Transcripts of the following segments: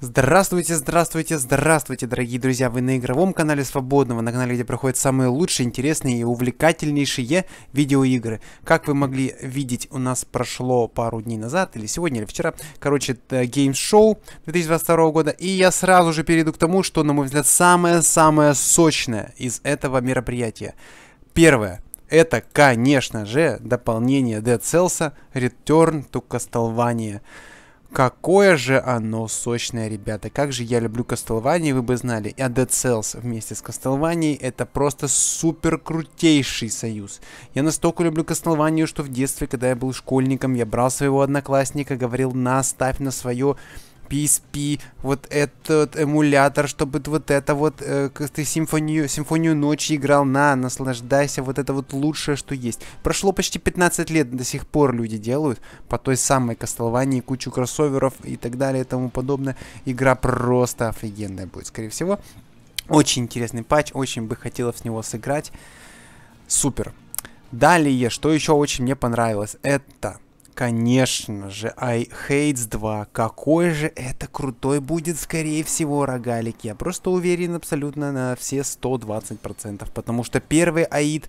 Здравствуйте, здравствуйте, здравствуйте, дорогие друзья! Вы на игровом канале Свободного, на канале, где проходят самые лучшие, интересные и увлекательнейшие видеоигры. Как вы могли видеть, у нас прошло пару дней назад, или сегодня, или вчера, короче, геймс-шоу 2022 года, и я сразу же перейду к тому, что, на мой взгляд, самое-самое сочное из этого мероприятия. Первое. Это, конечно же, дополнение Dead Cells Return to Castlevania. Какое же оно сочное, ребята. Как же я люблю Castlevania, вы бы знали. А Dead Cells вместе с Castlevania это просто супер крутейший союз. Я настолько люблю Castlevania, что в детстве, когда я был школьником, я брал своего одноклассника, говорил, наставь на свое PSP, вот этот эмулятор, чтобы вот это вот, э, ты симфонию, симфонию ночи играл, на, наслаждайся, вот это вот лучшее, что есть. Прошло почти 15 лет, до сих пор люди делают по той самой Кастлвании, кучу кроссоверов и так далее и тому подобное. Игра просто офигенная будет, скорее всего. Очень интересный патч, очень бы хотела с него сыграть. Супер. Далее, что еще очень мне понравилось, это Конечно же, I Hates 2. Какой же это крутой будет, скорее всего, рогалик. Я просто уверен абсолютно на все 120%, потому что первый Аид,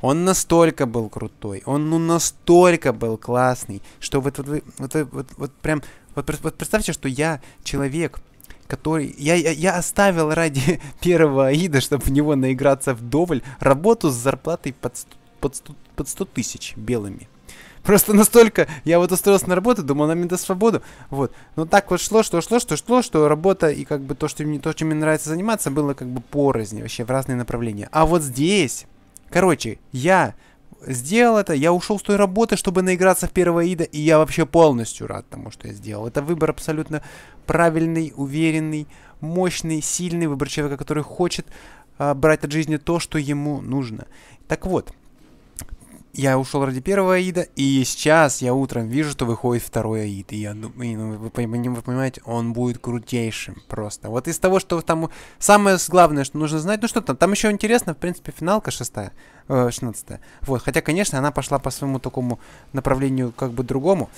он настолько был крутой, он ну настолько был классный, что вот, вот, вот, вот, вот прям, вот, вот представьте, что я человек, который... Я, я, я оставил ради первого Аида, чтобы в него наиграться вдоволь, работу с зарплатой под, под, под тысяч белыми. Просто настолько я вот устроился на работу, думал, она мне даст свободу. Вот. Но так вот шло, что шло, что шло, что работа и как бы то, что мне, то, чем мне нравится заниматься, было как бы порознь вообще в разные направления. А вот здесь, короче, я сделал это, я ушел с той работы, чтобы наиграться в первого ида, и я вообще полностью рад тому, что я сделал. Это выбор абсолютно правильный, уверенный, мощный, сильный выбор человека, который хочет э, брать от жизни то, что ему нужно. Так вот, я ушел ради первого аида, и сейчас я утром вижу, что выходит второй аид. И я думаю, ну, вы, вы понимаете, он будет крутейшим просто. Вот из того, что там самое главное, что нужно знать, ну что там, там еще интересно, в принципе, финалка шестая, э, 16 Вот, хотя, конечно, она пошла по своему такому направлению как бы другому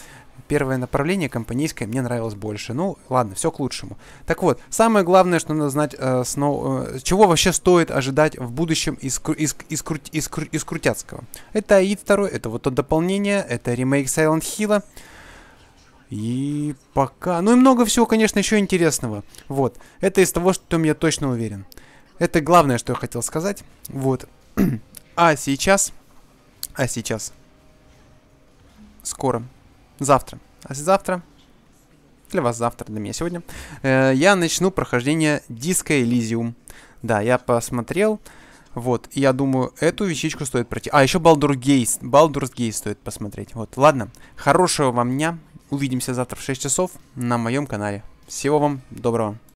первое направление компанейское мне нравилось больше. Ну, ладно, все к лучшему. Так вот, самое главное, что надо знать, э, сно, э, чего вообще стоит ожидать в будущем из, из, из, кру, из, кру, из Крутяцкого. Это Аид 2, это вот то дополнение, это ремейк Silent Hill. И пока... Ну и много всего, конечно, еще интересного. Вот. Это из того, что я точно уверен. Это главное, что я хотел сказать. Вот. а сейчас... А сейчас... Скоро завтра. А завтра, для вас завтра, для меня сегодня, э, я начну прохождение Disco Elysium. Да, я посмотрел, вот, и я думаю, эту вещичку стоит пройти. А, еще Baldur Gaze, Baldur's Gate стоит посмотреть. Вот, ладно, хорошего вам дня, увидимся завтра в 6 часов на моем канале. Всего вам доброго.